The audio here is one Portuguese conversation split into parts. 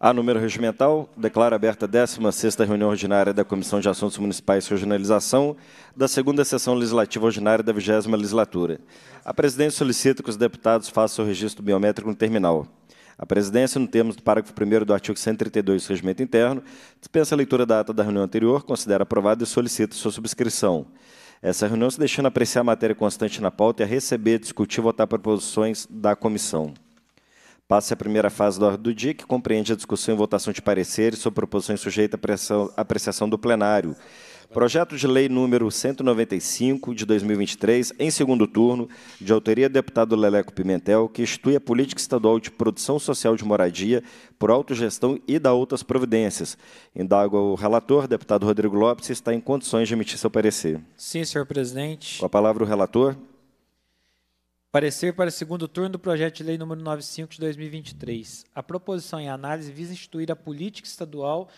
A número regimental, declara aberta a 16ª reunião ordinária da Comissão de Assuntos Municipais e Regionalização da segunda sessão legislativa ordinária da 20 legislatura. A presidência solicita que os deputados façam o registro biométrico no terminal. A presidência, no termos do parágrafo 1 do artigo 132 do Regimento Interno, dispensa a leitura da ata da reunião anterior, considera aprovada e solicita sua subscrição. Essa reunião se deixando apreciar a matéria constante na pauta e a receber, discutir e votar proposições da comissão. Passa a primeira fase da ordem do dia, que compreende a discussão e votação de pareceres sobre proposições sujeitas à apreciação do plenário. Projeto de Lei número 195 de 2023, em segundo turno, de autoria do deputado Leleco Pimentel, que institui a política estadual de produção social de moradia por autogestão e da outras providências. Indago o relator, deputado Rodrigo Lopes, se está em condições de emitir seu parecer. Sim, senhor presidente. Com a palavra o relator. Parecer para segundo turno do projeto de lei número 95 de 2023. A proposição em análise visa instituir a política estadual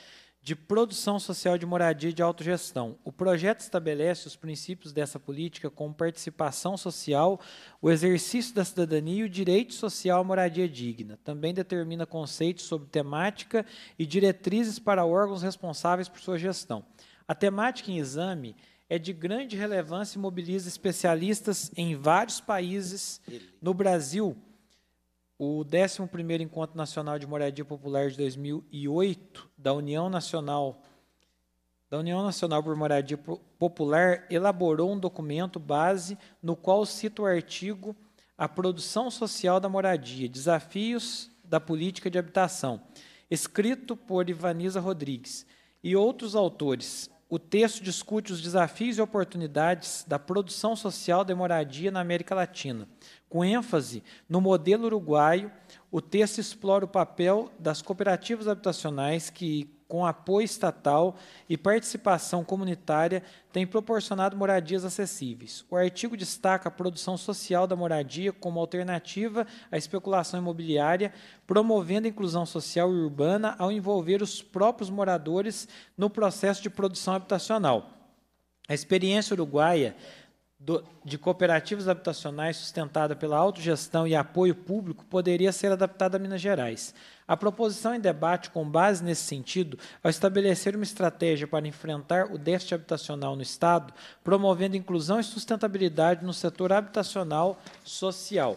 de produção social de moradia e de autogestão. O projeto estabelece os princípios dessa política como participação social, o exercício da cidadania e o direito social à moradia digna. Também determina conceitos sobre temática e diretrizes para órgãos responsáveis por sua gestão. A temática em exame é de grande relevância e mobiliza especialistas em vários países. No Brasil, o 11º Encontro Nacional de Moradia Popular de 2008 da União Nacional da União Nacional por Moradia Popular elaborou um documento base no qual cita o artigo A Produção Social da Moradia: Desafios da Política de Habitação, escrito por Ivaniza Rodrigues e outros autores o texto discute os desafios e oportunidades da produção social de moradia na América Latina. Com ênfase no modelo uruguaio, o texto explora o papel das cooperativas habitacionais que com apoio estatal e participação comunitária, tem proporcionado moradias acessíveis. O artigo destaca a produção social da moradia como alternativa à especulação imobiliária, promovendo a inclusão social e urbana ao envolver os próprios moradores no processo de produção habitacional. A experiência uruguaia do, de cooperativas habitacionais sustentada pela autogestão e apoio público poderia ser adaptada a Minas Gerais. A proposição em debate, com base nesse sentido, ao estabelecer uma estratégia para enfrentar o déficit habitacional no Estado, promovendo inclusão e sustentabilidade no setor habitacional social.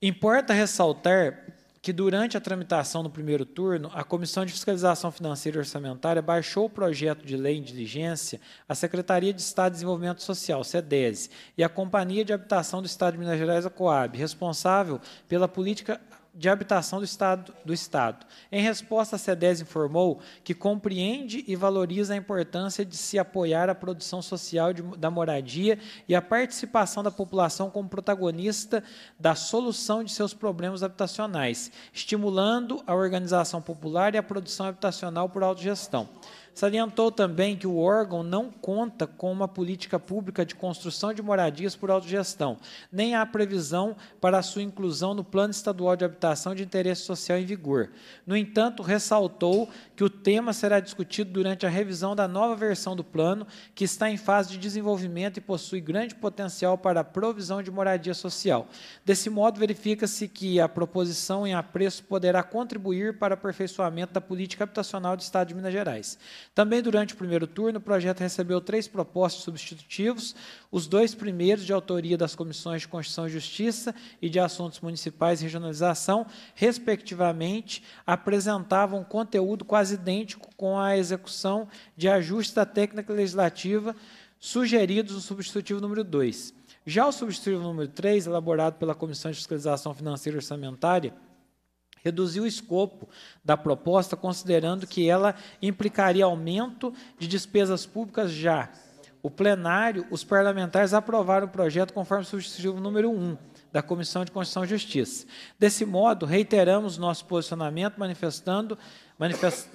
Importa ressaltar que durante a tramitação no primeiro turno, a Comissão de Fiscalização Financeira e Orçamentária baixou o projeto de lei em diligência à Secretaria de Estado de Desenvolvimento Social, SEDESE, e à Companhia de Habitação do Estado de Minas Gerais, a COAB, responsável pela política de Habitação do Estado, do Estado. Em resposta, a CEDES informou que compreende e valoriza a importância de se apoiar a produção social de, da moradia e a participação da população como protagonista da solução de seus problemas habitacionais, estimulando a organização popular e a produção habitacional por autogestão. Salientou também que o órgão não conta com uma política pública de construção de moradias por autogestão, nem há previsão para a sua inclusão no Plano Estadual de Habitação de Interesse Social em vigor. No entanto, ressaltou que o tema será discutido durante a revisão da nova versão do plano, que está em fase de desenvolvimento e possui grande potencial para a provisão de moradia social. Desse modo, verifica-se que a proposição em apreço poderá contribuir para o aperfeiçoamento da política habitacional do Estado de Minas Gerais. Também durante o primeiro turno, o projeto recebeu três propostas substitutivos, os dois primeiros de autoria das comissões de Constituição e Justiça e de Assuntos Municipais e Regionalização, respectivamente, apresentavam conteúdo quase idêntico com a execução de ajustes da técnica legislativa sugeridos no substitutivo número 2. Já o substitutivo número 3, elaborado pela Comissão de Fiscalização Financeira e Orçamentária, reduziu o escopo da proposta, considerando que ela implicaria aumento de despesas públicas já. O plenário, os parlamentares aprovaram o projeto conforme o substitutivo número 1 da Comissão de Constituição e Justiça. Desse modo, reiteramos nosso posicionamento manifestando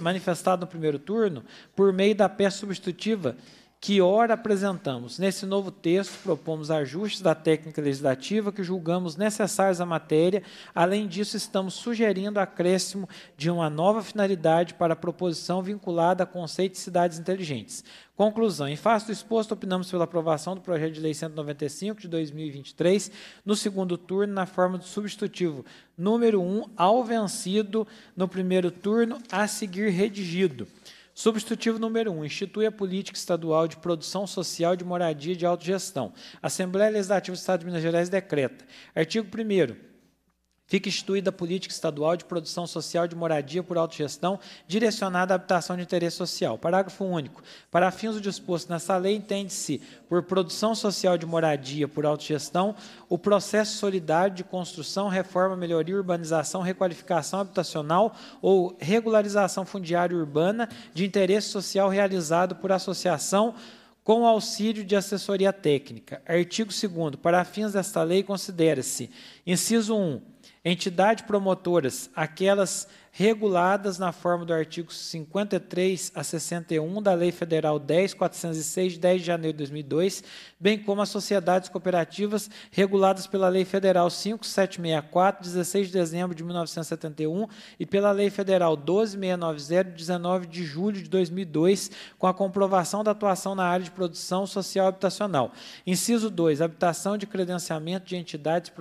manifestado no primeiro turno por meio da peça substitutiva que ora apresentamos. Nesse novo texto, propomos ajustes da técnica legislativa que julgamos necessários à matéria. Além disso, estamos sugerindo acréscimo de uma nova finalidade para a proposição vinculada a conceito de cidades inteligentes. Conclusão: em face do exposto, opinamos pela aprovação do projeto de lei 195 de 2023, no segundo turno, na forma do substitutivo número 1 ao vencido no primeiro turno, a seguir redigido. Substitutivo número 1. Um, institui a política estadual de produção social de moradia de autogestão. Assembleia Legislativa do Estado de Minas Gerais decreta. Artigo 1. Fica instituída a política estadual de produção social de moradia por autogestão, direcionada à habitação de interesse social. Parágrafo único. Para fins do disposto nessa lei, entende-se por produção social de moradia por autogestão o processo solidário de construção, reforma, melhoria, urbanização, requalificação habitacional ou regularização fundiária urbana de interesse social realizado por associação com auxílio de assessoria técnica. Artigo 2 Para fins desta lei, considera-se: inciso 1 Entidades promotoras, aquelas reguladas na forma do artigo 53 a 61 da Lei Federal 10.406, de 10 de janeiro de 2002, bem como as sociedades cooperativas reguladas pela Lei Federal 5.764, 16 de dezembro de 1971, e pela Lei Federal 12.690, 19 de julho de 2002, com a comprovação da atuação na área de produção social habitacional. Inciso 2. Habitação de credenciamento de entidades,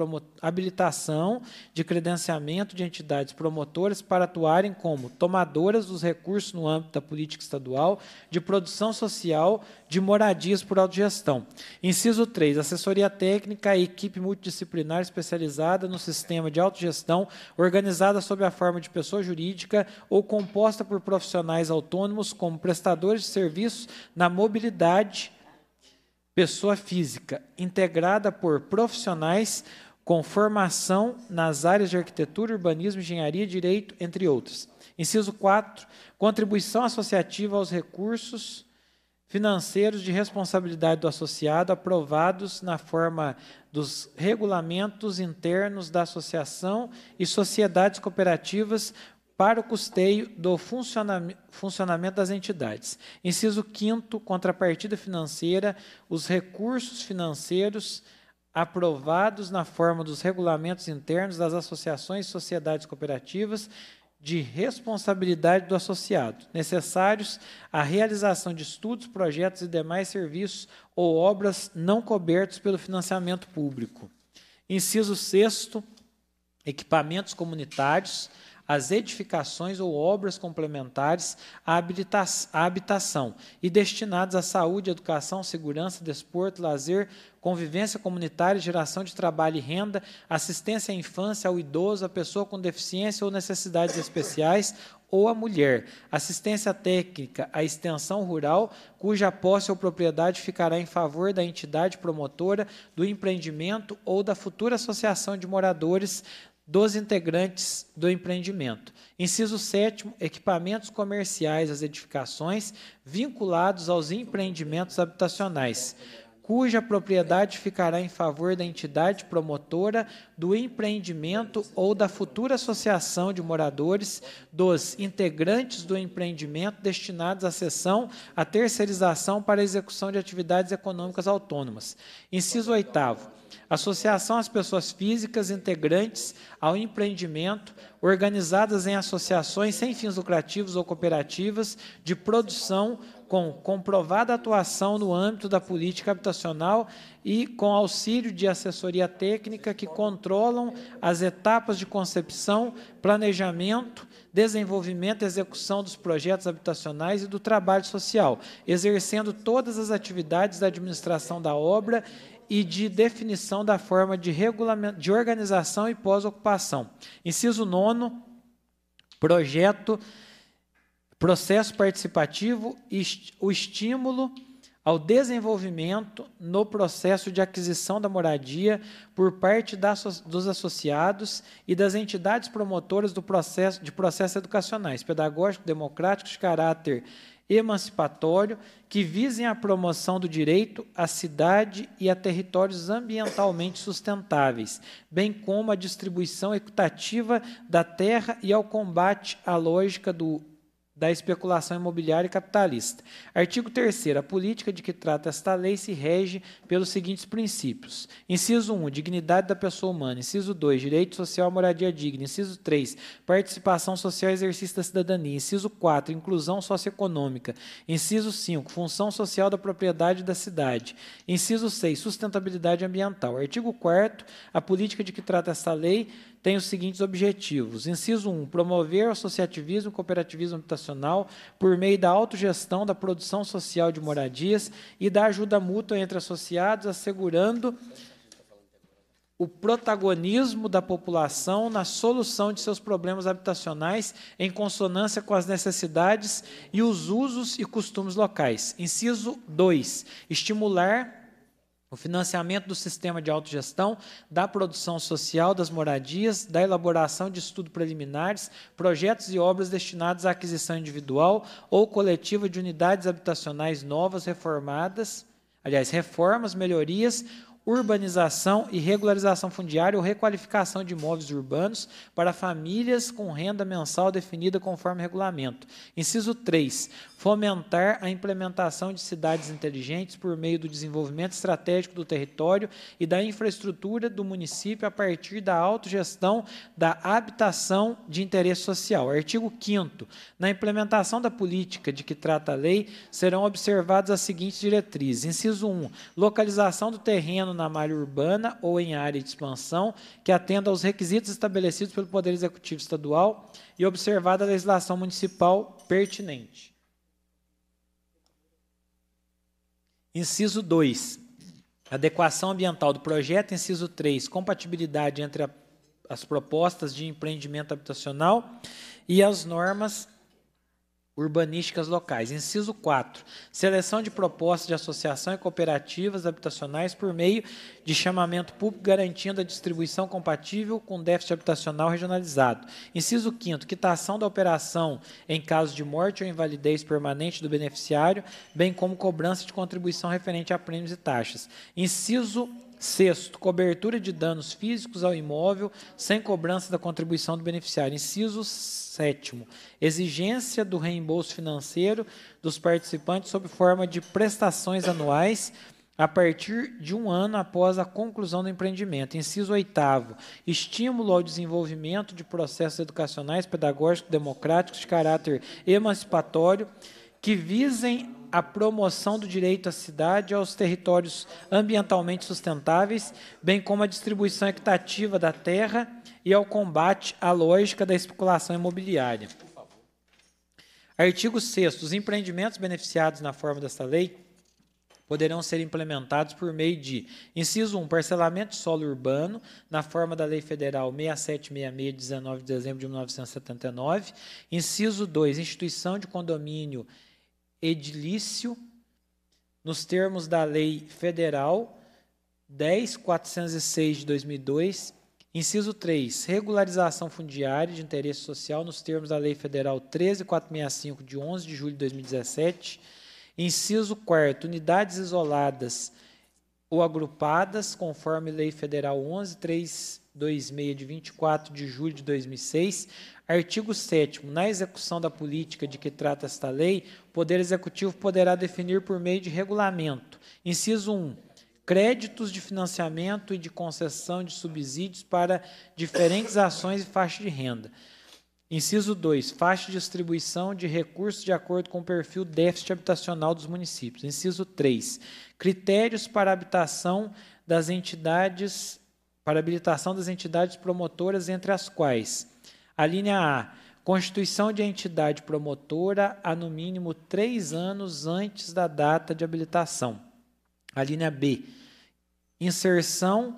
habilitação de credenciamento de entidades promotoras para para atuarem como tomadoras dos recursos no âmbito da política estadual, de produção social, de moradias por autogestão. Inciso 3. Assessoria técnica e equipe multidisciplinar especializada no sistema de autogestão, organizada sob a forma de pessoa jurídica ou composta por profissionais autônomos como prestadores de serviços na mobilidade pessoa física, integrada por profissionais com formação nas áreas de arquitetura, urbanismo, engenharia, direito, entre outras. Inciso 4, contribuição associativa aos recursos financeiros de responsabilidade do associado aprovados na forma dos regulamentos internos da associação e sociedades cooperativas para o custeio do funcionamento das entidades. Inciso 5 contrapartida financeira, os recursos financeiros aprovados na forma dos regulamentos internos das associações e sociedades cooperativas de responsabilidade do associado, necessários à realização de estudos, projetos e demais serviços ou obras não cobertos pelo financiamento público. Inciso 6 equipamentos comunitários as edificações ou obras complementares à, habitação e destinadas à saúde, educação, segurança, desporto, lazer, convivência comunitária, geração de trabalho e renda, assistência à infância, ao idoso, à pessoa com deficiência ou necessidades especiais ou à mulher, assistência técnica à extensão rural, cuja posse ou propriedade ficará em favor da entidade promotora do empreendimento ou da futura associação de moradores dos integrantes do empreendimento. Inciso 7 equipamentos comerciais às edificações vinculados aos empreendimentos habitacionais, cuja propriedade ficará em favor da entidade promotora do empreendimento ou da futura associação de moradores dos integrantes do empreendimento destinados à cessão, à terceirização para execução de atividades econômicas autônomas. Inciso 8 associação às pessoas físicas integrantes ao empreendimento, organizadas em associações sem fins lucrativos ou cooperativas de produção com comprovada atuação no âmbito da política habitacional e com auxílio de assessoria técnica que controlam as etapas de concepção, planejamento, desenvolvimento e execução dos projetos habitacionais e do trabalho social, exercendo todas as atividades da administração da obra e de definição da forma de, regulamento, de organização e pós-ocupação. Inciso 9, projeto, processo participativo e o estímulo ao desenvolvimento no processo de aquisição da moradia por parte das, dos associados e das entidades promotoras do processo, de processos educacionais, pedagógicos, democráticos, de caráter emancipatório que visem a promoção do direito à cidade e a territórios ambientalmente sustentáveis, bem como a distribuição equitativa da terra e ao combate à lógica do da especulação imobiliária e capitalista. Artigo 3 A política de que trata esta lei se rege pelos seguintes princípios. Inciso 1. Dignidade da pessoa humana. Inciso 2. Direito social à moradia digna. Inciso 3. Participação social e exercício da cidadania. Inciso 4. Inclusão socioeconômica. Inciso 5. Função social da propriedade da cidade. Inciso 6. Sustentabilidade ambiental. Artigo 4 A política de que trata esta lei tem os seguintes objetivos. Inciso 1, promover o associativismo e cooperativismo habitacional por meio da autogestão da produção social de moradias e da ajuda mútua entre associados, assegurando o protagonismo da população na solução de seus problemas habitacionais em consonância com as necessidades e os usos e costumes locais. Inciso 2, estimular o financiamento do sistema de autogestão, da produção social das moradias, da elaboração de estudos preliminares, projetos e obras destinados à aquisição individual ou coletiva de unidades habitacionais novas, reformadas, aliás, reformas, melhorias urbanização e regularização fundiária ou requalificação de imóveis urbanos para famílias com renda mensal definida conforme regulamento. Inciso 3. Fomentar a implementação de cidades inteligentes por meio do desenvolvimento estratégico do território e da infraestrutura do município a partir da autogestão da habitação de interesse social. Artigo 5. Na implementação da política de que trata a lei, serão observadas as seguintes diretrizes. Inciso 1. Localização do terreno na malha urbana ou em área de expansão que atenda aos requisitos estabelecidos pelo Poder Executivo Estadual e observada a legislação municipal pertinente. Inciso 2. Adequação ambiental do projeto. Inciso 3. Compatibilidade entre a, as propostas de empreendimento habitacional e as normas urbanísticas locais. Inciso 4. Seleção de propostas de associação e cooperativas habitacionais por meio de chamamento público garantindo a distribuição compatível com o déficit habitacional regionalizado. Inciso 5. Quitação da operação em caso de morte ou invalidez permanente do beneficiário, bem como cobrança de contribuição referente a prêmios e taxas. Inciso Sexto, cobertura de danos físicos ao imóvel sem cobrança da contribuição do beneficiário. Inciso sétimo, exigência do reembolso financeiro dos participantes sob forma de prestações anuais a partir de um ano após a conclusão do empreendimento. Inciso oitavo, estímulo ao desenvolvimento de processos educacionais, pedagógicos, democráticos de caráter emancipatório que visem a promoção do direito à cidade e aos territórios ambientalmente sustentáveis, bem como a distribuição equitativa da terra e ao combate à lógica da especulação imobiliária. Artigo 6 Os empreendimentos beneficiados na forma desta lei poderão ser implementados por meio de: inciso 1, parcelamento de solo urbano, na forma da Lei Federal 6766, 19 de dezembro de 1979; inciso 2, instituição de condomínio edilício, nos termos da Lei Federal 10.406 de 2002, inciso 3, regularização fundiária de interesse social nos termos da Lei Federal 13.465 de 11 de julho de 2017, inciso 4, unidades isoladas ou agrupadas conforme Lei Federal 11.3 26 de 24 de julho de 2006, artigo 7 na execução da política de que trata esta lei, o Poder Executivo poderá definir por meio de regulamento. Inciso 1. Créditos de financiamento e de concessão de subsídios para diferentes ações e faixa de renda. Inciso 2. Faixa de distribuição de recursos de acordo com o perfil déficit habitacional dos municípios. Inciso 3. Critérios para habitação das entidades para habilitação das entidades promotoras, entre as quais a linha A, constituição de entidade promotora há no mínimo três anos antes da data de habilitação. A linha B, inserção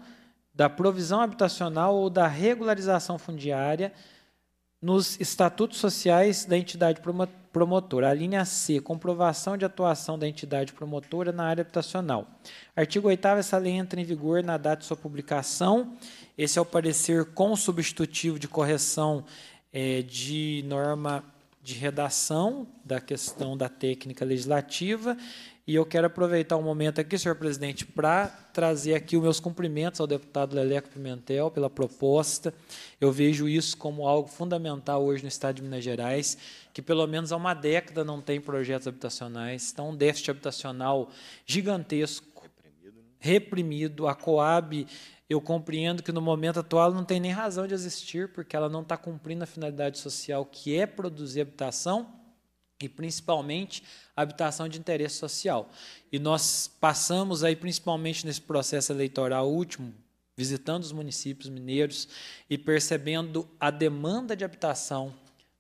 da provisão habitacional ou da regularização fundiária nos estatutos sociais da entidade promotora promotora. A linha C, comprovação de atuação da entidade promotora na área habitacional. Artigo 8 essa lei entra em vigor na data de sua publicação. Esse é o parecer com substitutivo de correção é, de norma de redação da questão da técnica legislativa e eu quero aproveitar o um momento aqui, senhor presidente, para trazer aqui os meus cumprimentos ao deputado Leleco Pimentel pela proposta. Eu vejo isso como algo fundamental hoje no Estado de Minas Gerais, que pelo menos há uma década não tem projetos habitacionais, está um déficit habitacional gigantesco, reprimido. reprimido. A Coab, eu compreendo que no momento atual não tem nem razão de existir, porque ela não está cumprindo a finalidade social que é produzir habitação e principalmente habitação de interesse social. E nós passamos aí, principalmente nesse processo eleitoral último, visitando os municípios mineiros e percebendo a demanda de habitação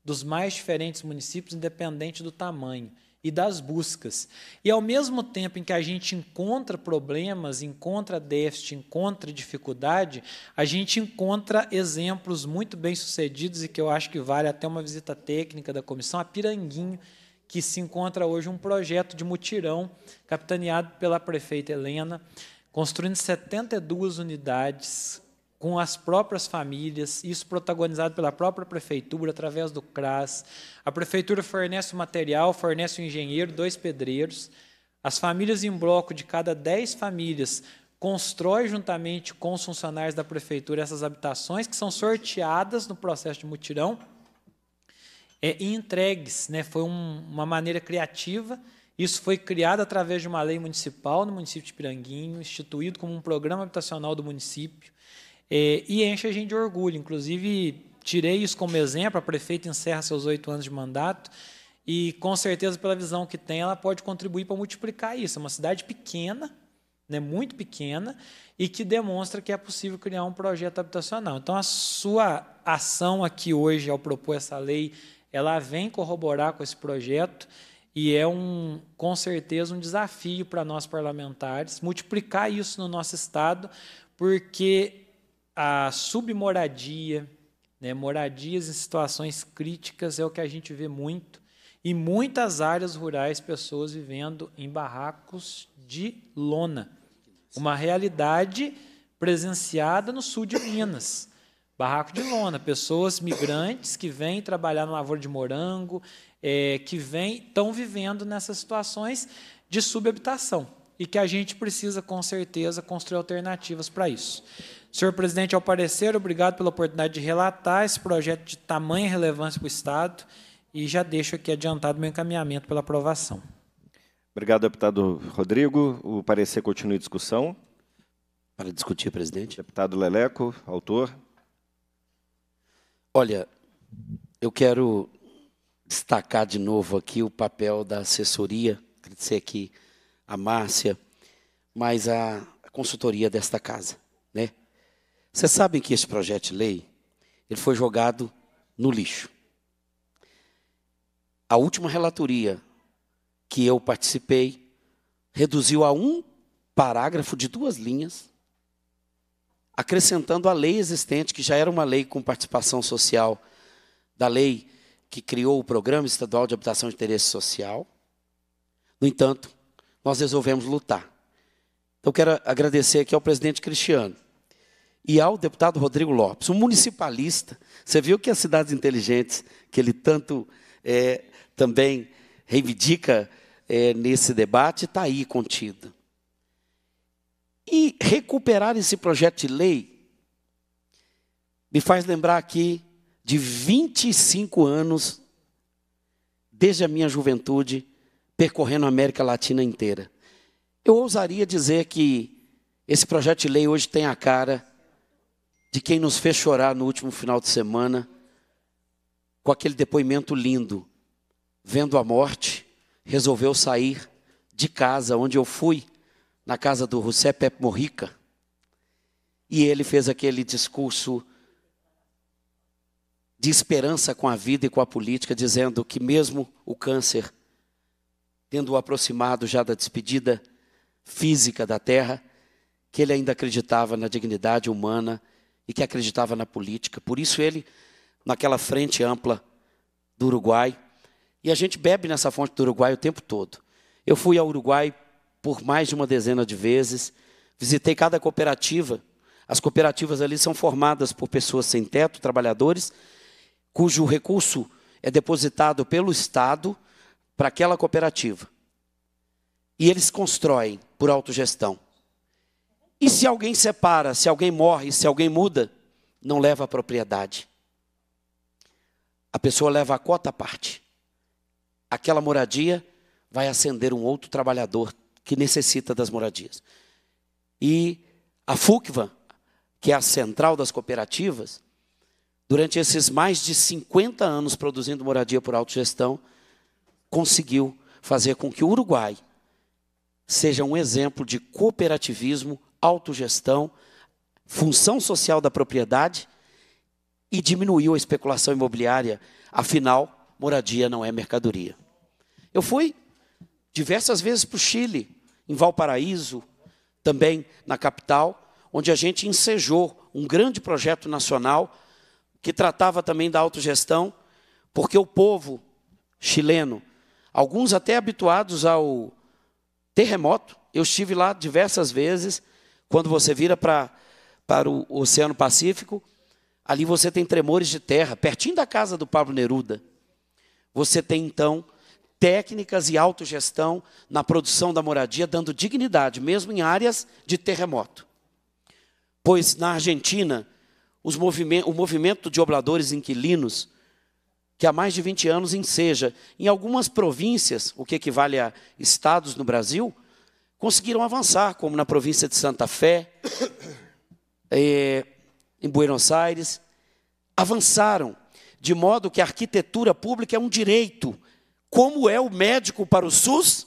dos mais diferentes municípios, independente do tamanho e das buscas. E ao mesmo tempo em que a gente encontra problemas, encontra déficit, encontra dificuldade, a gente encontra exemplos muito bem-sucedidos e que eu acho que vale até uma visita técnica da comissão, a Piranguinho, que se encontra hoje um projeto de mutirão capitaneado pela prefeita Helena, construindo 72 unidades com as próprias famílias, isso protagonizado pela própria prefeitura, através do CRAS. A prefeitura fornece o material, fornece o engenheiro, dois pedreiros. As famílias em bloco de cada dez famílias constrói juntamente com os funcionários da prefeitura essas habitações que são sorteadas no processo de mutirão é, e entregues. Né? Foi um, uma maneira criativa isso foi criado através de uma lei municipal no município de Piranguinho, instituído como um programa habitacional do município. É, e enche a gente de orgulho. Inclusive, tirei isso como exemplo. A prefeita encerra seus oito anos de mandato e, com certeza, pela visão que tem, ela pode contribuir para multiplicar isso. É uma cidade pequena, né, muito pequena, e que demonstra que é possível criar um projeto habitacional. Então, a sua ação aqui hoje, ao propor essa lei, ela vem corroborar com esse projeto e é um, com certeza, um desafio para nós parlamentares multiplicar isso no nosso estado, porque a submoradia, né, moradias em situações críticas é o que a gente vê muito. E muitas áreas rurais, pessoas vivendo em barracos de lona. Uma realidade presenciada no sul de Minas. Barraco de lona, pessoas migrantes que vêm trabalhar na lavoura de morango, é, que vêm, estão vivendo nessas situações de subhabitação. E que a gente precisa, com certeza, construir alternativas para isso. Senhor presidente, ao parecer, obrigado pela oportunidade de relatar esse projeto de tamanha relevância para o Estado e já deixo aqui adiantado meu encaminhamento pela aprovação. Obrigado, deputado Rodrigo. O parecer continua em discussão. Para discutir, presidente. Deputado Leleco, autor. Olha, eu quero destacar de novo aqui o papel da assessoria, agradecer aqui a Márcia, mas a consultoria desta casa vocês sabem que esse projeto de lei, ele foi jogado no lixo. A última relatoria que eu participei reduziu a um parágrafo de duas linhas, acrescentando a lei existente, que já era uma lei com participação social, da lei que criou o Programa Estadual de Habitação de Interesse Social. No entanto, nós resolvemos lutar. Então, quero agradecer aqui ao presidente Cristiano, e ao deputado Rodrigo Lopes, um municipalista. Você viu que as cidades inteligentes, que ele tanto é, também reivindica é, nesse debate, está aí contida. E recuperar esse projeto de lei me faz lembrar aqui de 25 anos, desde a minha juventude, percorrendo a América Latina inteira. Eu ousaria dizer que esse projeto de lei hoje tem a cara de quem nos fez chorar no último final de semana, com aquele depoimento lindo, vendo a morte, resolveu sair de casa, onde eu fui, na casa do José Pep Morrica, e ele fez aquele discurso de esperança com a vida e com a política, dizendo que mesmo o câncer, tendo-o aproximado já da despedida física da terra, que ele ainda acreditava na dignidade humana e que acreditava na política. Por isso ele, naquela frente ampla do Uruguai, e a gente bebe nessa fonte do Uruguai o tempo todo. Eu fui ao Uruguai por mais de uma dezena de vezes, visitei cada cooperativa. As cooperativas ali são formadas por pessoas sem teto, trabalhadores, cujo recurso é depositado pelo Estado para aquela cooperativa. E eles constroem por autogestão. E se alguém separa, se alguém morre, se alguém muda, não leva a propriedade. A pessoa leva a cota à parte. Aquela moradia vai acender um outro trabalhador que necessita das moradias. E a FUCVA, que é a central das cooperativas, durante esses mais de 50 anos produzindo moradia por autogestão, conseguiu fazer com que o Uruguai seja um exemplo de cooperativismo autogestão, função social da propriedade e diminuiu a especulação imobiliária. Afinal, moradia não é mercadoria. Eu fui diversas vezes para o Chile, em Valparaíso, também na capital, onde a gente ensejou um grande projeto nacional que tratava também da autogestão, porque o povo chileno, alguns até habituados ao terremoto, eu estive lá diversas vezes, quando você vira pra, para o Oceano Pacífico, ali você tem tremores de terra, pertinho da casa do Pablo Neruda. Você tem, então, técnicas e autogestão na produção da moradia, dando dignidade, mesmo em áreas de terremoto. Pois na Argentina, o movimento de obradores inquilinos, que há mais de 20 anos enseja, em algumas províncias, o que equivale a estados no Brasil, conseguiram avançar, como na província de Santa Fé, é, em Buenos Aires. Avançaram, de modo que a arquitetura pública é um direito. Como é o médico para o SUS,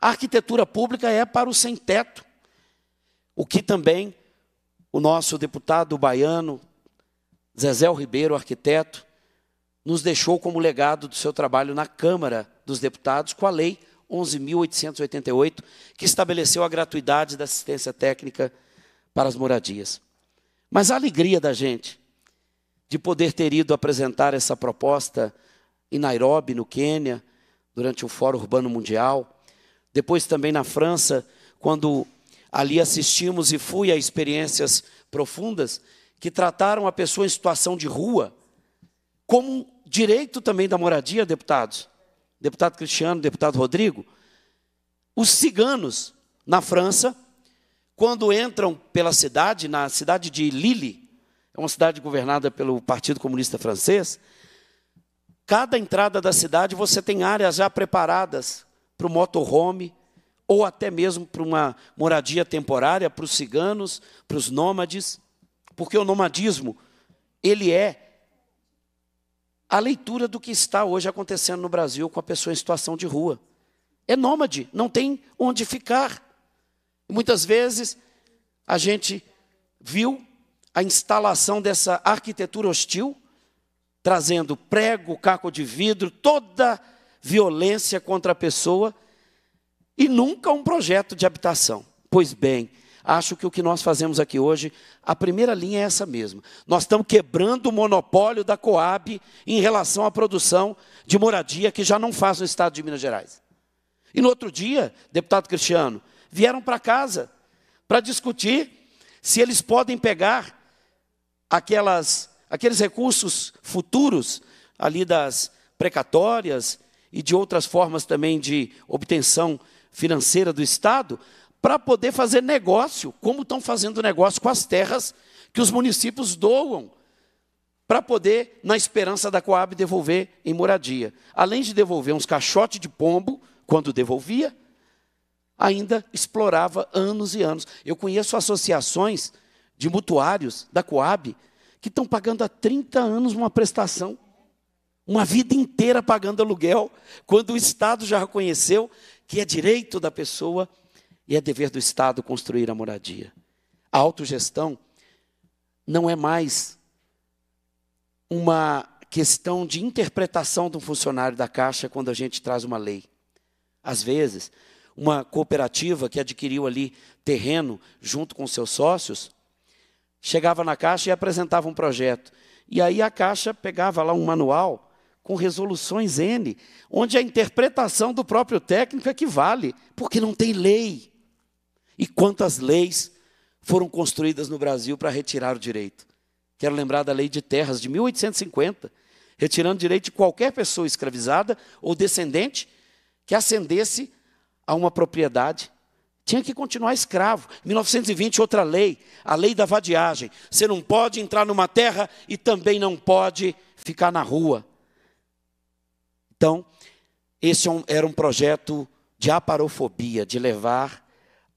a arquitetura pública é para o sem-teto. O que também o nosso deputado baiano, Zezé Ribeiro, arquiteto, nos deixou como legado do seu trabalho na Câmara dos Deputados com a lei 11.888, que estabeleceu a gratuidade da assistência técnica para as moradias. Mas a alegria da gente de poder ter ido apresentar essa proposta em Nairobi, no Quênia, durante o Fórum Urbano Mundial, depois também na França, quando ali assistimos e fui a experiências profundas que trataram a pessoa em situação de rua como um direito também da moradia, deputados deputado Cristiano, deputado Rodrigo, os ciganos na França, quando entram pela cidade, na cidade de Lille, é uma cidade governada pelo Partido Comunista Francês, cada entrada da cidade você tem áreas já preparadas para o motorhome, ou até mesmo para uma moradia temporária para os ciganos, para os nômades, porque o nomadismo ele é a leitura do que está hoje acontecendo no Brasil com a pessoa em situação de rua. É nômade, não tem onde ficar. Muitas vezes a gente viu a instalação dessa arquitetura hostil, trazendo prego, caco de vidro, toda violência contra a pessoa, e nunca um projeto de habitação. Pois bem, acho que o que nós fazemos aqui hoje, a primeira linha é essa mesma. Nós estamos quebrando o monopólio da Coab em relação à produção de moradia que já não faz no estado de Minas Gerais. E no outro dia, deputado Cristiano, vieram para casa para discutir se eles podem pegar aquelas, aqueles recursos futuros ali das precatórias e de outras formas também de obtenção financeira do Estado para poder fazer negócio, como estão fazendo negócio com as terras que os municípios doam, para poder, na esperança da Coab, devolver em moradia. Além de devolver uns caixotes de pombo, quando devolvia, ainda explorava anos e anos. Eu conheço associações de mutuários da Coab que estão pagando há 30 anos uma prestação. Uma vida inteira pagando aluguel, quando o Estado já reconheceu que é direito da pessoa e é dever do Estado construir a moradia. A autogestão não é mais uma questão de interpretação de um funcionário da Caixa quando a gente traz uma lei. Às vezes, uma cooperativa que adquiriu ali terreno junto com seus sócios, chegava na Caixa e apresentava um projeto. E aí a Caixa pegava lá um manual com resoluções N, onde a interpretação do próprio técnico é que vale, porque não tem lei. E quantas leis foram construídas no Brasil para retirar o direito? Quero lembrar da Lei de Terras de 1850, retirando o direito de qualquer pessoa escravizada ou descendente que ascendesse a uma propriedade tinha que continuar escravo. 1920, outra lei, a lei da vadiagem. Você não pode entrar numa terra e também não pode ficar na rua. Então, esse é era um projeto de aparofobia, de levar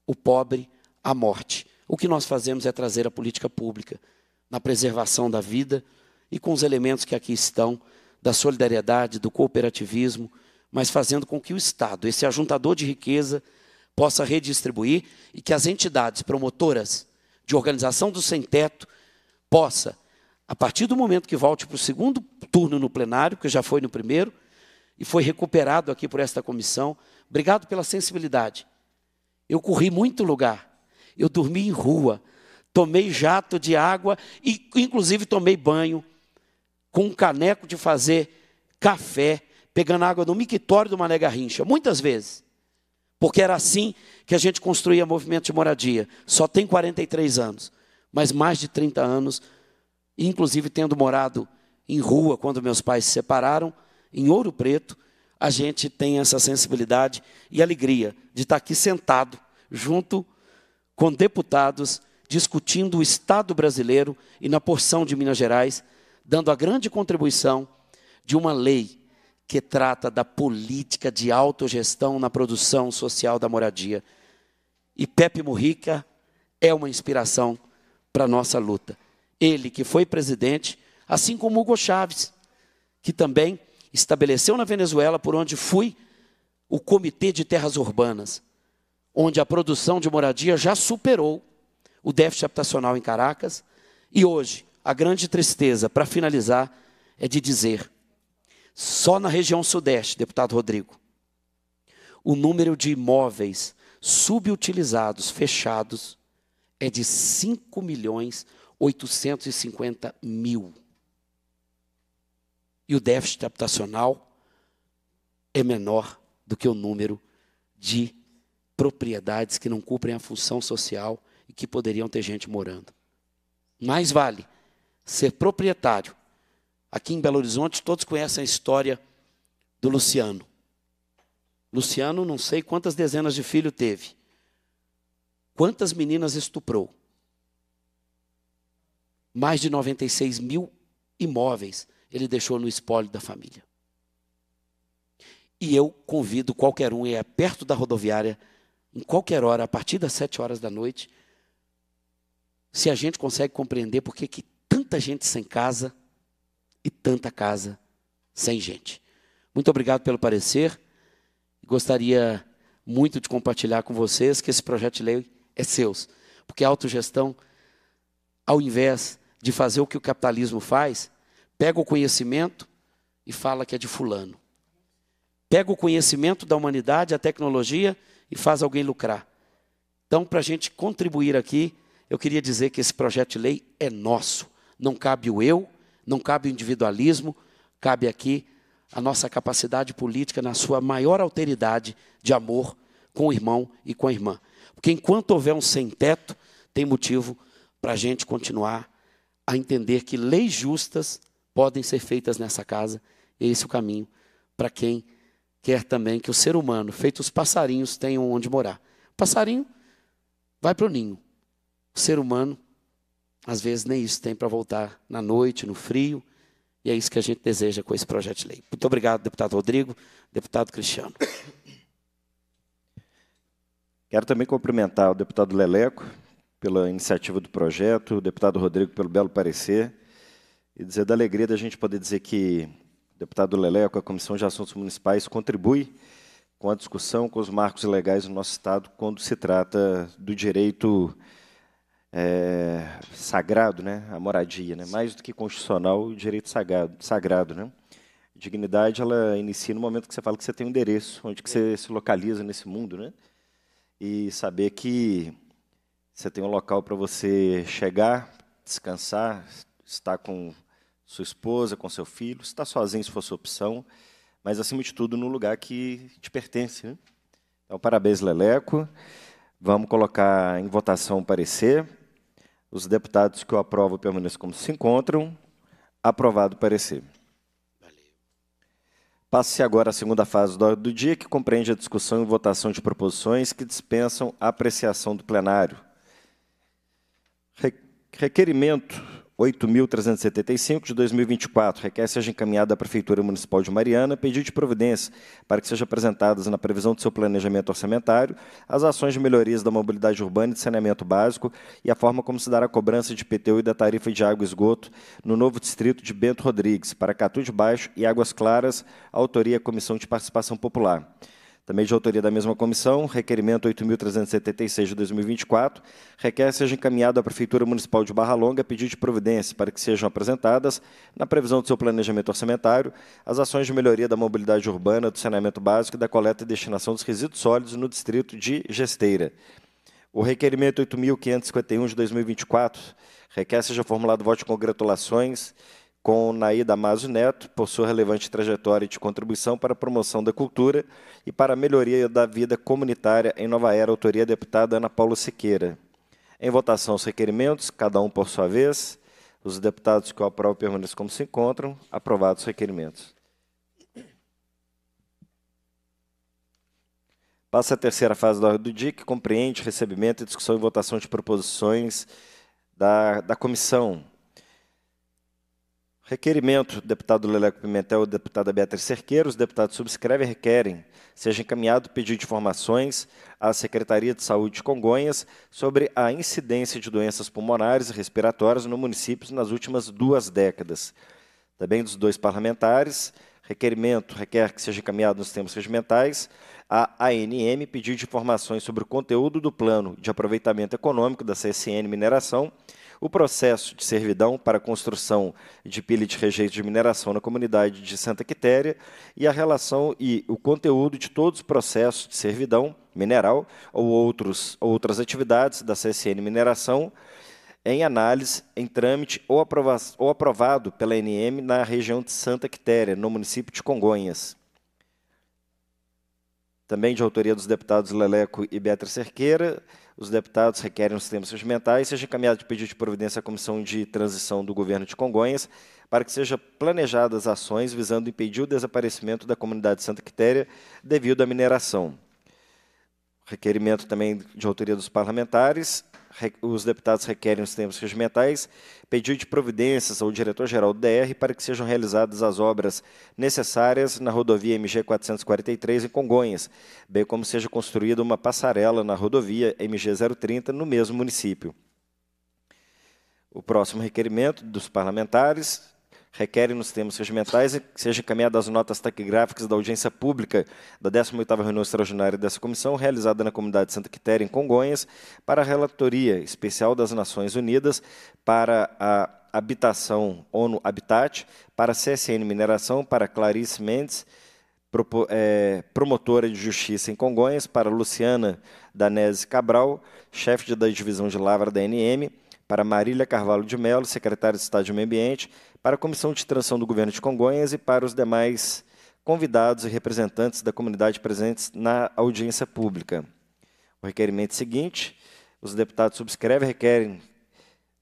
o pobre à morte. O que nós fazemos é trazer a política pública na preservação da vida e com os elementos que aqui estão da solidariedade, do cooperativismo, mas fazendo com que o Estado, esse ajuntador de riqueza, possa redistribuir e que as entidades promotoras de organização do sem teto possa, a partir do momento que volte para o segundo turno no plenário, que já foi no primeiro, e foi recuperado aqui por esta comissão. Obrigado pela sensibilidade eu corri muito lugar. Eu dormi em rua. Tomei jato de água e, inclusive, tomei banho com um caneco de fazer café, pegando água no mictório do Mané Garrincha, muitas vezes. Porque era assim que a gente construía movimento de moradia. Só tem 43 anos, mas mais de 30 anos, inclusive tendo morado em rua quando meus pais se separaram, em Ouro Preto, a gente tem essa sensibilidade e alegria de estar aqui sentado, junto com deputados, discutindo o Estado brasileiro e na porção de Minas Gerais, dando a grande contribuição de uma lei que trata da política de autogestão na produção social da moradia. E Pepe Murrica é uma inspiração para a nossa luta. Ele que foi presidente, assim como Hugo Chávez, que também estabeleceu na Venezuela, por onde fui, o Comitê de Terras Urbanas, onde a produção de moradia já superou o déficit habitacional em Caracas. E hoje, a grande tristeza, para finalizar, é de dizer: só na região Sudeste, deputado Rodrigo, o número de imóveis subutilizados, fechados, é de 5 milhões 850 mil e o déficit habitacional é menor do que o número de propriedades que não cumprem a função social e que poderiam ter gente morando. Mais vale ser proprietário. Aqui em Belo Horizonte, todos conhecem a história do Luciano. Luciano, não sei quantas dezenas de filhos teve. Quantas meninas estuprou? Mais de 96 mil imóveis ele deixou no espólio da família. E eu convido qualquer um, e é perto da rodoviária, em qualquer hora, a partir das sete horas da noite, se a gente consegue compreender por que tanta gente sem casa e tanta casa sem gente. Muito obrigado pelo parecer. Gostaria muito de compartilhar com vocês que esse projeto de lei é seu, porque a autogestão, ao invés de fazer o que o capitalismo faz, Pega o conhecimento e fala que é de fulano. Pega o conhecimento da humanidade, a tecnologia e faz alguém lucrar. Então, para a gente contribuir aqui, eu queria dizer que esse projeto de lei é nosso. Não cabe o eu, não cabe o individualismo, cabe aqui a nossa capacidade política na sua maior alteridade de amor com o irmão e com a irmã. Porque enquanto houver um sem-teto, tem motivo para a gente continuar a entender que leis justas podem ser feitas nessa casa. Esse é o caminho para quem quer também que o ser humano, feito os passarinhos, tenha onde morar. O passarinho vai para o ninho. O ser humano, às vezes, nem isso tem para voltar na noite, no frio. E é isso que a gente deseja com esse projeto de lei. Muito obrigado, deputado Rodrigo, deputado Cristiano. Quero também cumprimentar o deputado Leleco pela iniciativa do projeto, o deputado Rodrigo pelo belo parecer e dizer da alegria da gente poder dizer que o deputado Leleco, a Comissão de Assuntos Municipais, contribui com a discussão, com os marcos legais no nosso Estado, quando se trata do direito é, sagrado, né, à moradia, né, mais do que constitucional, o direito sagrado, sagrado, né. A dignidade, ela inicia no momento que você fala que você tem um endereço, onde que você se localiza nesse mundo, né, e saber que você tem um local para você chegar, descansar, estar com sua esposa, com seu filho, se está sozinho, se for sua opção, mas, acima de tudo, no lugar que te pertence. Né? Então, parabéns, Leleco. Vamos colocar em votação o parecer. Os deputados que o aprovam permaneçam como se encontram. Aprovado o parecer. Passe agora à segunda fase do, do dia, que compreende a discussão e votação de proposições que dispensam a apreciação do plenário. Re, requerimento 8.375 de 2024 requer seja encaminhada à Prefeitura Municipal de Mariana pedido de providência para que sejam apresentadas na previsão do seu planejamento orçamentário as ações de melhorias da mobilidade urbana e de saneamento básico e a forma como se dará a cobrança de PTU e da tarifa de água e esgoto no novo distrito de Bento Rodrigues, para Catu de Baixo e Águas Claras, autoria Comissão de Participação Popular. Também de autoria da mesma comissão, requerimento 8.376 de 2024, requer seja encaminhado à Prefeitura Municipal de Barra Longa pedido de providência para que sejam apresentadas, na previsão do seu planejamento orçamentário, as ações de melhoria da mobilidade urbana, do saneamento básico e da coleta e destinação dos resíduos sólidos no distrito de Gesteira. O requerimento 8.551 de 2024 requer seja formulado voto de congratulações com Naí Damasio Neto, por sua relevante trajetória de contribuição para a promoção da cultura e para a melhoria da vida comunitária em Nova Era, autoria da deputada Ana Paula Siqueira. Em votação os requerimentos, cada um por sua vez. Os deputados que o aprovam permanecem como se encontram. Aprovados os requerimentos. Passa a terceira fase da ordem do dia, que compreende recebimento, discussão e votação de proposições da, da comissão Requerimento, deputado Leleco Pimentel e deputada Beatriz Cerqueira, os deputados subscrevem e requerem seja encaminhado pedido de informações à Secretaria de Saúde de Congonhas sobre a incidência de doenças pulmonares e respiratórias no município nas últimas duas décadas. Também dos dois parlamentares, requerimento requer que seja encaminhado nos termos regimentais à ANM pedido de informações sobre o conteúdo do plano de aproveitamento econômico da CSN Mineração o processo de servidão para a construção de pilha de rejeito de mineração na comunidade de Santa Quitéria e a relação e o conteúdo de todos os processos de servidão mineral ou outros, outras atividades da CSN Mineração em análise, em trâmite ou, aprova ou aprovado pela NM na região de Santa Quitéria, no município de Congonhas também de autoria dos deputados Leleco e Beatriz Cerqueira, os deputados requerem os sistemas regimentar seja encaminhado de pedido de providência à Comissão de Transição do Governo de Congonhas para que sejam planejadas ações visando impedir o desaparecimento da comunidade Santa Quitéria devido à mineração requerimento também de autoria dos parlamentares, os deputados requerem os tempos regimentais, pedido de providências ao diretor-geral do DR para que sejam realizadas as obras necessárias na rodovia MG 443 em Congonhas, bem como seja construída uma passarela na rodovia MG 030 no mesmo município. O próximo requerimento dos parlamentares requerem nos termos regimentais é que seja encaminhada as notas taquigráficas da audiência pública da 18ª reunião extraordinária dessa comissão, realizada na comunidade Santa Quitéria, em Congonhas, para a relatoria especial das Nações Unidas para a Habitação ONU Habitat, para a CSN Mineração, para Clarice Mendes, é, promotora de justiça em Congonhas, para Luciana Danese Cabral, chefe da divisão de Lavra da NM, para Marília Carvalho de Mello, secretária de Estado de Meio Ambiente, para a Comissão de Transição do Governo de Congonhas e para os demais convidados e representantes da comunidade presentes na audiência pública. O requerimento é seguinte, os deputados subscrevem, requerem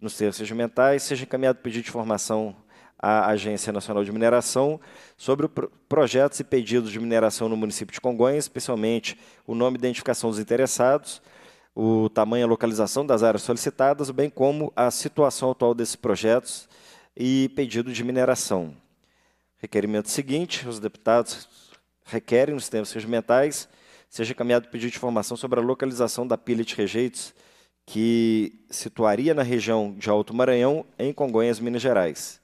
nos termos regimentais, seja encaminhado pedido de informação à Agência Nacional de Mineração sobre projetos e pedidos de mineração no município de Congonhas, especialmente o nome e identificação dos interessados, o tamanho e a localização das áreas solicitadas, bem como a situação atual desses projetos e pedido de mineração. Requerimento seguinte: os deputados requerem nos termos regimentais seja encaminhado pedido de informação sobre a localização da pilha de rejeitos que situaria na região de Alto Maranhão, em Congonhas, Minas Gerais.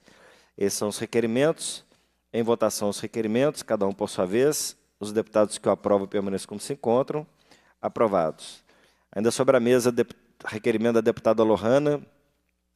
Esses são os requerimentos. Em votação, os requerimentos, cada um por sua vez. Os deputados que o aprovam permanecem como se encontram. Aprovados. Ainda sobre a mesa, requerimento da deputada Lohana.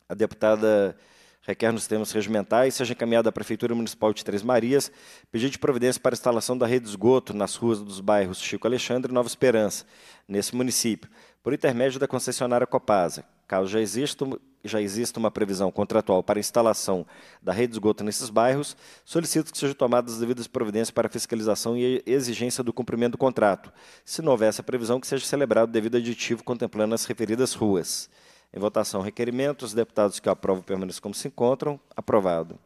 A deputada requer nos termos regimentais, seja encaminhada à Prefeitura Municipal de Três Marias, pedido de providência para a instalação da rede de esgoto nas ruas dos bairros Chico Alexandre e Nova Esperança, nesse município, por intermédio da concessionária Copasa. Caso já exista, já exista uma previsão contratual para instalação da rede de esgoto nesses bairros, solicito que sejam tomadas as devidas providências para fiscalização e exigência do cumprimento do contrato. Se não houver essa previsão, que seja celebrado o devido aditivo contemplando as referidas ruas. Em votação, requerimento. Os deputados que aprovam permaneçam como se encontram. Aprovado.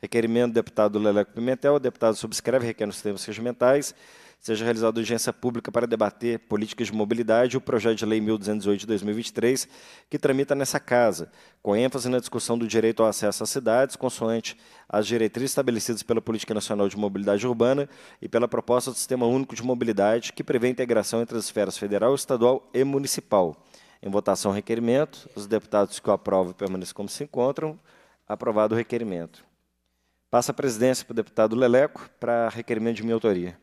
Requerimento do deputado Leleco Pimentel. O deputado subscreve, requer nos termos regimentais seja realizada audiência pública para debater políticas de mobilidade e o projeto de lei 1208 de 2023, que tramita nessa casa, com ênfase na discussão do direito ao acesso às cidades, consoante as diretrizes estabelecidas pela Política Nacional de Mobilidade Urbana e pela proposta do Sistema Único de Mobilidade, que prevê a integração entre as esferas federal, estadual e municipal. Em votação, requerimento. Os deputados que o aprovam permanecem como se encontram. Aprovado o requerimento. Passa a presidência para o deputado Leleco para requerimento de minha autoria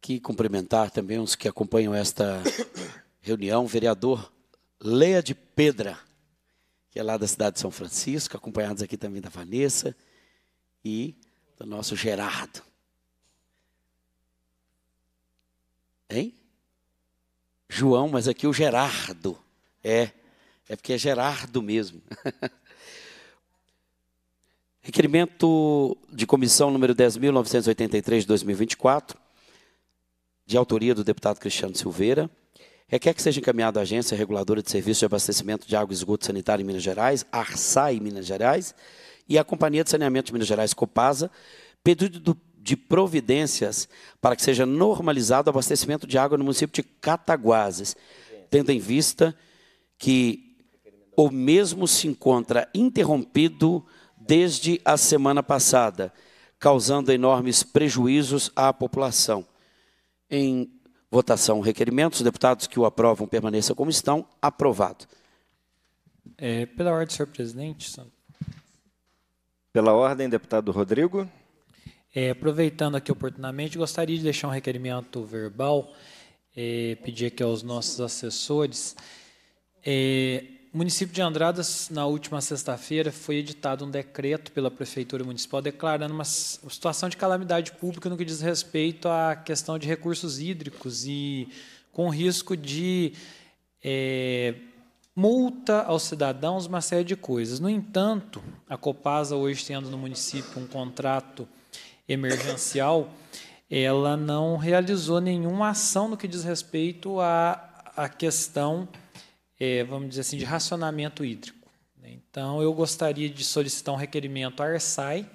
aqui cumprimentar também os que acompanham esta reunião, o vereador Leia de Pedra, que é lá da cidade de São Francisco, acompanhados aqui também da Vanessa e do nosso Gerardo. Hein? João, mas aqui o Gerardo. É, é porque é Gerardo mesmo. Requerimento de comissão número 10.983 de 2024 de autoria do deputado Cristiano Silveira, requer que seja encaminhado à Agência Reguladora de Serviços de Abastecimento de Água e Esgoto Sanitário em Minas Gerais, ARSAI Minas Gerais, e à Companhia de Saneamento de Minas Gerais, Copasa, pedido de providências para que seja normalizado o abastecimento de água no município de Cataguases, tendo em vista que o mesmo se encontra interrompido desde a semana passada, causando enormes prejuízos à população. Em votação, requerimentos. Os deputados que o aprovam permaneçam como estão. Aprovado. É, pela ordem, senhor presidente. Pela ordem, deputado Rodrigo. É, aproveitando aqui oportunamente, gostaria de deixar um requerimento verbal, é, pedir aqui aos nossos assessores. É, o município de Andradas, na última sexta-feira, foi editado um decreto pela Prefeitura Municipal declarando uma situação de calamidade pública no que diz respeito à questão de recursos hídricos e com risco de é, multa aos cidadãos, uma série de coisas. No entanto, a Copasa, hoje tendo no município um contrato emergencial, ela não realizou nenhuma ação no que diz respeito à, à questão é, vamos dizer assim, de racionamento hídrico. Né? Então, eu gostaria de solicitar um requerimento à ARSAI,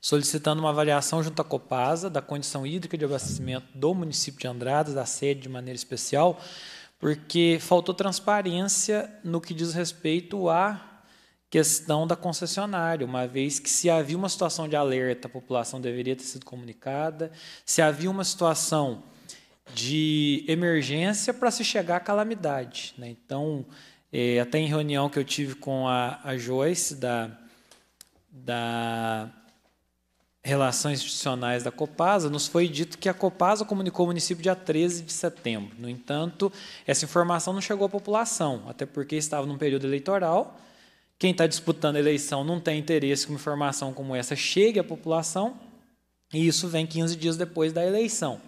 solicitando uma avaliação junto à Copasa da condição hídrica de abastecimento do município de Andradas, da sede de maneira especial, porque faltou transparência no que diz respeito à questão da concessionária, uma vez que se havia uma situação de alerta, a população deveria ter sido comunicada, se havia uma situação de emergência para se chegar à calamidade. Né? Então, é, até em reunião que eu tive com a, a Joyce, da, da Relações Institucionais da Copasa, nos foi dito que a Copasa comunicou o município dia 13 de setembro. No entanto, essa informação não chegou à população, até porque estava num período eleitoral. Quem está disputando a eleição não tem interesse que uma informação como essa chegue à população, e isso vem 15 dias depois da eleição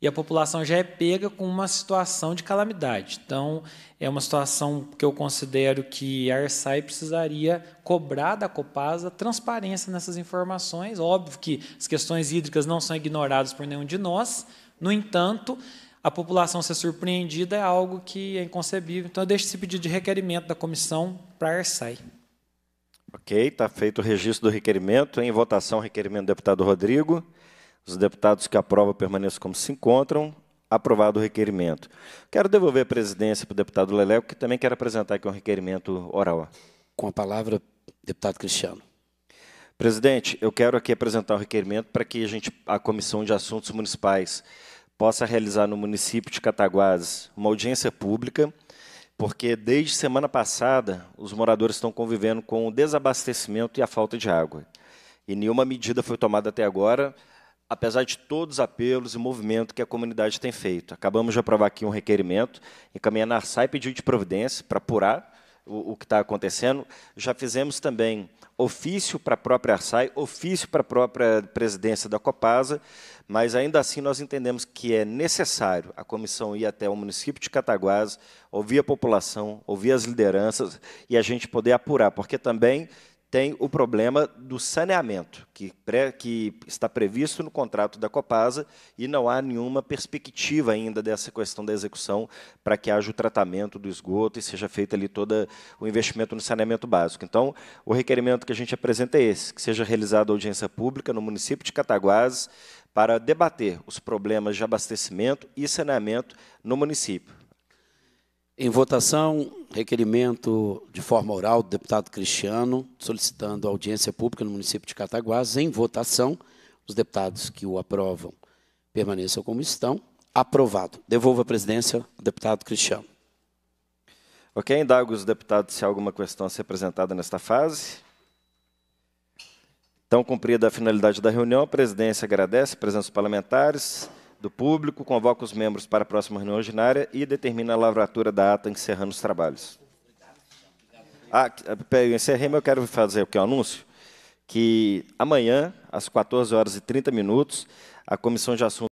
e a população já é pega com uma situação de calamidade. Então, é uma situação que eu considero que a ARSAI precisaria cobrar da Copasa transparência nessas informações. Óbvio que as questões hídricas não são ignoradas por nenhum de nós, no entanto, a população ser surpreendida é algo que é inconcebível. Então, eu deixo esse pedido de requerimento da comissão para a ARSAI. Ok, está feito o registro do requerimento. Em votação, requerimento do deputado Rodrigo. Os deputados que aprovam permaneçam como se encontram. Aprovado o requerimento. Quero devolver a presidência para o deputado Leleco, que também quer apresentar aqui um requerimento oral. Com a palavra, deputado Cristiano. Presidente, eu quero aqui apresentar o um requerimento para que a, gente, a Comissão de Assuntos Municipais possa realizar no município de Cataguases uma audiência pública, porque desde semana passada os moradores estão convivendo com o desabastecimento e a falta de água. E nenhuma medida foi tomada até agora apesar de todos os apelos e movimento que a comunidade tem feito. Acabamos de aprovar aqui um requerimento, encaminhando a ARSAI pedido de providência para apurar o, o que está acontecendo. Já fizemos também ofício para a própria ARSAI, ofício para a própria presidência da Copasa, mas ainda assim nós entendemos que é necessário a comissão ir até o município de Cataguás, ouvir a população, ouvir as lideranças e a gente poder apurar, porque também tem o problema do saneamento, que, pré, que, está previsto no contrato da Copasa e não há nenhuma perspectiva ainda dessa questão da execução para que haja o tratamento do esgoto e seja feito ali todo o investimento no saneamento básico. Então, o requerimento que a gente apresenta é esse, que seja realizada audiência pública no município de Cataguases para debater os problemas de abastecimento e saneamento no município em votação, requerimento de forma oral do deputado Cristiano, solicitando audiência pública no município de Cataguases. Em votação, os deputados que o aprovam permaneçam como estão. Aprovado. Devolvo a presidência ao deputado Cristiano. Ok, indago os deputados se há alguma questão a ser apresentada nesta fase. Então, cumprida a finalidade da reunião, a presidência agradece a presença dos parlamentares, do público, convoca os membros para a próxima reunião ordinária e determina a lavratura da ata encerrando os trabalhos. Ah, eu encerrei, mas eu quero fazer aqui um anúncio, que amanhã, às 14 horas e 30 minutos, a Comissão de Assuntos